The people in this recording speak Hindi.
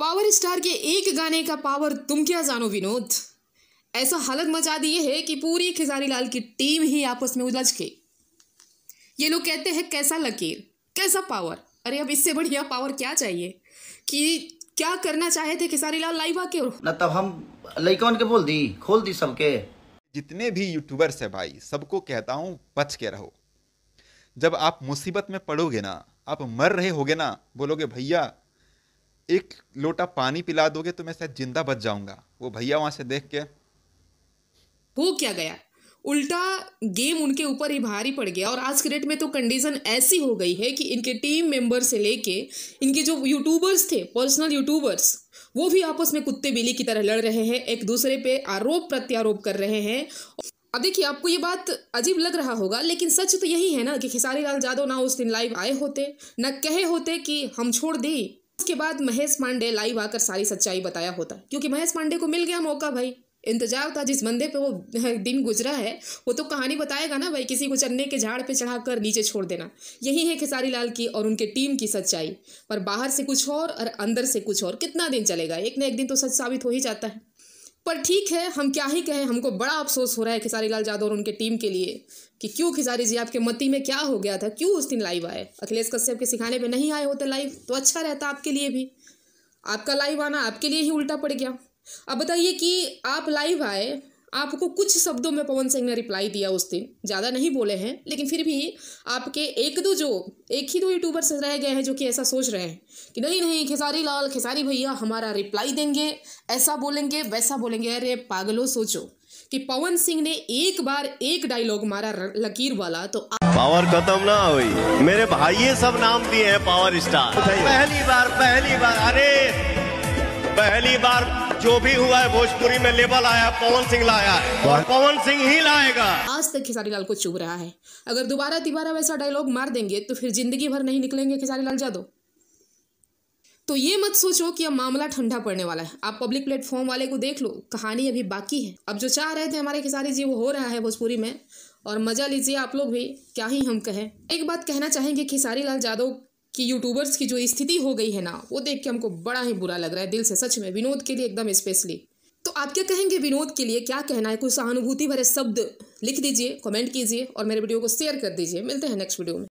पावर स्टार के एक गाने का पावर तुम क्या जानो विनोद ऐसा हालत मचा दी है कि पूरी खिजारी लाल की टीम ही आपस में उलझ गई ये लोग कहते हैं कैसा लकीर कैसा पावर अरे अब इससे बढ़िया पावर क्या चाहिए कि क्या करना चाहे थे खिसारी लाल लाइव आके ना तब हम लईकवन के बोल दी खोल दी सबके जितने भी यूट्यूबर्स है भाई सबको कहता हूँ बच के रहो जब आप मुसीबत में पड़ोगे ना आप मर रहे होगे ना बोलोगे भैया एक लोटा पानी पिला दोगे तो मैं शायद जिंदा बच जाऊंगा वो भैया वहां से देख के हो क्या गया उल्टा गेम उनके ऊपर ही भारी पड़ गया और आज के डेट में तो कंडीशन ऐसी हो गई है कि इनके टीम मेंबर से लेके इनके जो यूट्यूबर्स थे पर्सनल यूट्यूबर्स वो भी आपस में कुत्ते बिल्ली की तरह लड़ रहे हैं एक दूसरे पे आरोप प्रत्यारोप कर रहे हैं अब देखिए आपको ये बात अजीब लग रहा होगा लेकिन सच तो यही है ना कि खेसारी लाल यादव ना उस दिन लाइव आए होते ना कहे होते कि हम छोड़ दें उसके बाद महेश पांडे लाइव आकर सारी सच्चाई बताया होता क्योंकि महेश पांडे को मिल गया मौका भाई इंतजार था जिस बंदे पे वो दिन गुजरा है वो तो कहानी बताएगा ना भाई किसी को चन्ने के झाड़ पे चढ़ाकर नीचे छोड़ देना यही है खेसारी लाल की और उनके टीम की सच्चाई पर बाहर से कुछ और और अंदर से कुछ और कितना दिन चलेगा एक ना एक दिन तो सच साबित हो ही जाता है पर ठीक है हम क्या ही कहें हमको बड़ा अफसोस हो रहा है खिसारी लाल यादव और उनके टीम के लिए कि क्यों खिसारी जी आपके मती में क्या हो गया था क्यों उस दिन लाइव आए अखिलेश कश्यप के सिखाने पे नहीं आए होते लाइव तो अच्छा रहता आपके लिए भी आपका लाइव आना आपके लिए ही उल्टा पड़ गया अब बताइए कि आप लाइव आए आपको कुछ शब्दों में पवन सिंह ने रिप्लाई दिया उस दिन ज़्यादा नहीं बोले हैं लेकिन फिर भी आपके एक दो जो एक ही दो यूट्यूबर्स रह गए हैं जो कि ऐसा सोच रहे हैं कि नहीं नहीं खेसारी लाल खेसारी भैया हमारा रिप्लाई देंगे ऐसा बोलेंगे वैसा बोलेंगे अरे पागलो सोचो कि पवन सिंह ने एक बार एक डायलॉग मारा लकीर वाला तो आ... पावर खत्म ना हुई मेरे भाई सब नाम दिए हैं पावर स्टार पहली बार पहली बार अरे पहली बार जो भी हुआ है भोजपुरी में लेबल आया पवन सिंह लाया और पवन सिंह ही लाएगा आज तक खेसारी लाल को चुभ रहा है अगर दोबारा तिबारा वैसा डायलॉग मार देंगे तो फिर जिंदगी भर नहीं निकलेंगे खेसारी लाल जादव तो ये मत सोचो कि अब मामला ठंडा पड़ने वाला है आप पब्लिक प्लेटफॉर्म वाले को देख लो कहानी अभी बाकी है अब जो चाह रहे थे हमारे खेसारी जी वो हो रहा है भोजपुरी में और मजा लीजिए आप लोग भी क्या ही हम कहें एक बात कहना चाहेंगे खेसारी लाल जादव कि यूट्यूबर्स की जो स्थिति हो गई है ना वो देख के हमको बड़ा ही बुरा लग रहा है दिल से सच में विनोद के लिए एकदम स्पेशली तो आप क्या कहेंगे विनोद के लिए क्या कहना है कोई सहानुभूति भरे शब्द लिख दीजिए कमेंट कीजिए और मेरे वीडियो को शेयर कर दीजिए मिलते हैं नेक्स्ट वीडियो में